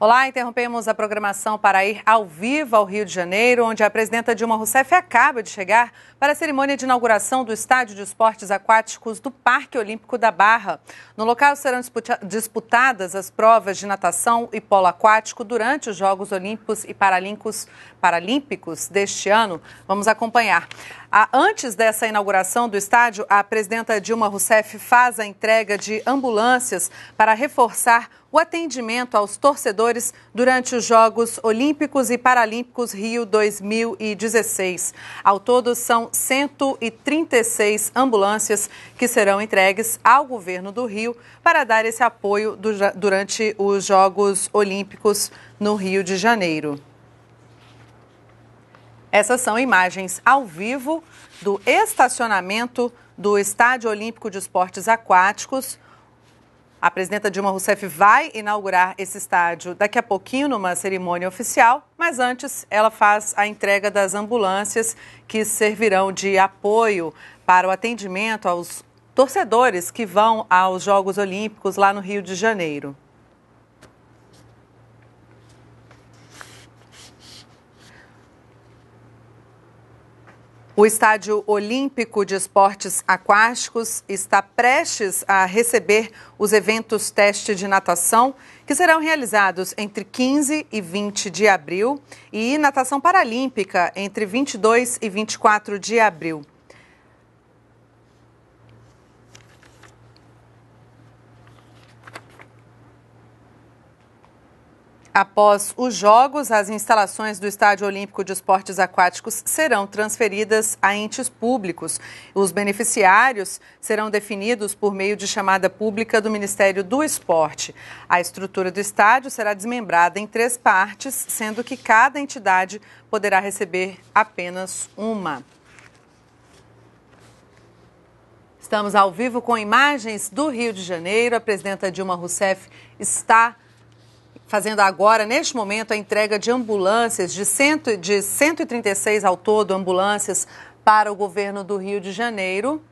Olá, interrompemos a programação para ir ao vivo ao Rio de Janeiro, onde a presidenta Dilma Rousseff acaba de chegar para a cerimônia de inauguração do Estádio de Esportes Aquáticos do Parque Olímpico da Barra. No local serão disputadas as provas de natação e polo aquático durante os Jogos Olímpicos e Paralímpicos, Paralímpicos deste ano. Vamos acompanhar. Antes dessa inauguração do estádio, a presidenta Dilma Rousseff faz a entrega de ambulâncias para reforçar o atendimento aos torcedores durante os Jogos Olímpicos e Paralímpicos Rio 2016. Ao todo, são 136 ambulâncias que serão entregues ao governo do Rio para dar esse apoio durante os Jogos Olímpicos no Rio de Janeiro. Essas são imagens ao vivo do estacionamento do Estádio Olímpico de Esportes Aquáticos. A presidenta Dilma Rousseff vai inaugurar esse estádio daqui a pouquinho numa cerimônia oficial, mas antes ela faz a entrega das ambulâncias que servirão de apoio para o atendimento aos torcedores que vão aos Jogos Olímpicos lá no Rio de Janeiro. O Estádio Olímpico de Esportes Aquáticos está prestes a receber os eventos teste de natação, que serão realizados entre 15 e 20 de abril, e natação paralímpica entre 22 e 24 de abril. Após os Jogos, as instalações do Estádio Olímpico de Esportes Aquáticos serão transferidas a entes públicos. Os beneficiários serão definidos por meio de chamada pública do Ministério do Esporte. A estrutura do estádio será desmembrada em três partes, sendo que cada entidade poderá receber apenas uma. Estamos ao vivo com imagens do Rio de Janeiro. A presidenta Dilma Rousseff está fazendo agora, neste momento, a entrega de ambulâncias, de, cento, de 136 ao todo ambulâncias para o governo do Rio de Janeiro.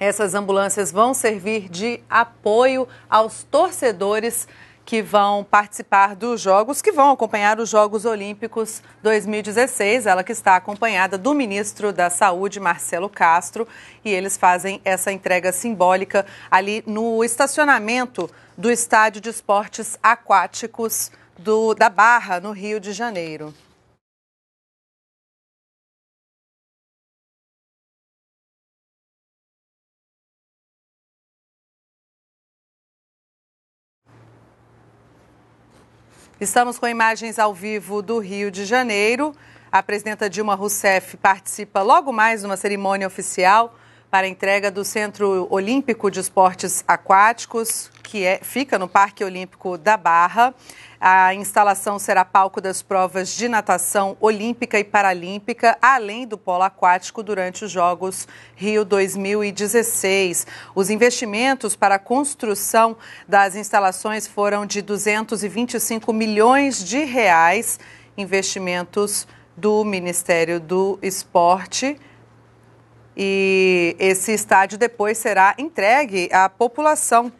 Essas ambulâncias vão servir de apoio aos torcedores que vão participar dos Jogos, que vão acompanhar os Jogos Olímpicos 2016. Ela que está acompanhada do ministro da Saúde, Marcelo Castro, e eles fazem essa entrega simbólica ali no estacionamento do Estádio de Esportes Aquáticos do, da Barra, no Rio de Janeiro. Estamos com imagens ao vivo do Rio de Janeiro. A presidenta Dilma Rousseff participa logo mais de uma cerimônia oficial para a entrega do Centro Olímpico de Esportes Aquáticos, que é, fica no Parque Olímpico da Barra. A instalação será palco das provas de natação olímpica e paralímpica, além do polo aquático durante os Jogos Rio 2016. Os investimentos para a construção das instalações foram de 225 milhões de reais, investimentos do Ministério do Esporte e esse estádio depois será entregue à população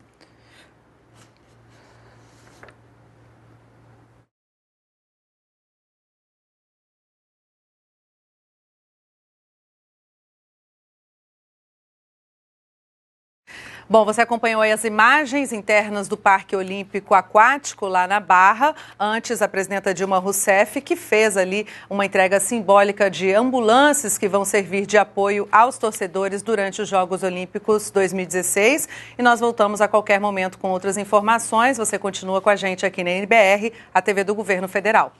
Bom, você acompanhou aí as imagens internas do Parque Olímpico Aquático lá na Barra. Antes, a presidenta Dilma Rousseff, que fez ali uma entrega simbólica de ambulâncias que vão servir de apoio aos torcedores durante os Jogos Olímpicos 2016. E nós voltamos a qualquer momento com outras informações. Você continua com a gente aqui na NBR, a TV do Governo Federal.